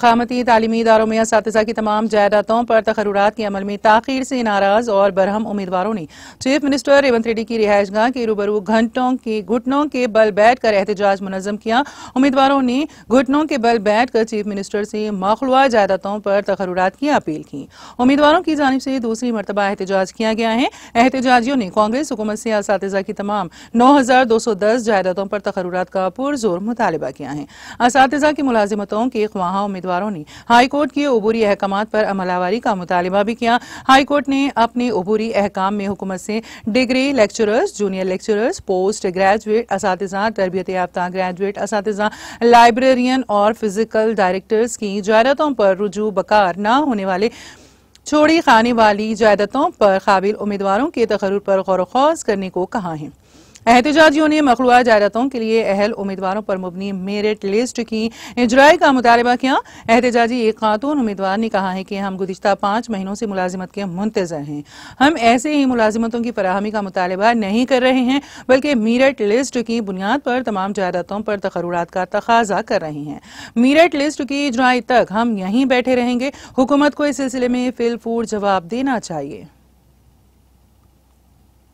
मकामती तालीमी इदारों में इस की तमाम जायदादों पर तकरूरत के अमल में ताखिर से नाराज और बरहम उम्मीदवारों ने चीफ मिनिस्टर रेवंत रेड्डी की रिहायशगाह के रूबरू घंटों के घुटनों के बल बैठ कर एहतजाज मुनजम किया उम्मीदवारों ने घुटनों के बल बैठ कर चीफ मिनिस्टर से मखलवा जायदादों पर तकरूरत की अपील की उम्मीदवारों की जानब से दूसरी मरतबा एहतजाज किया गया है एहतजाजियों ने कांग्रेस हुकूमत से इस की तमाम नौ हजार दो सौ दस जायदादों पर तकरूरत का पुरजोर मुतालबा किया है इस की मुलाजमतों के ख्वाहा उम्मीदवार उम्मीदवारों ने हाईकोर्ट के अबूरी अहकाम पर अमलावारी का मुतालबा भी किया हाईकोर्ट ने अपने अबूरी अहकाम में हुकूमत से degree lecturers junior lecturers post graduate इस तरबियत याफ्ता ग्रेजुएट इस लाइब्रेरियन और फिजिकल डायरेक्टर्स की जायरतों पर रुजू बकार न होने वाले छोड़ी खाने वाली जायदतों पर काबिल उम्मीदवारों के तकर पर गौर करने को कहा है एहतजाजियों ने मखलूा जायदादों के लिए अहल उम्मीदवारों पर मबनी मेरिट लिस्ट की इजराई का मुतालबा किया एहतजाजी एक खातून उम्मीदवार ने कहा है कि हम गुजशत पांच महीनों से मुलाजिमत के मुंतजर हैं हम ऐसे ही मुलाजिमतों की फराहमी का मुतालबा नहीं कर रहे हैं बल्कि मेरिट लिस्ट की बुनियाद पर तमाम जायदादों पर तकरूरत का तकाजा कर रहे हैं मेरिट लिस्ट की इजराई तक हम यहीं बैठे रहेंगे हुकूमत को इस सिलसिले में फिलफूर जवाब देना चाहिए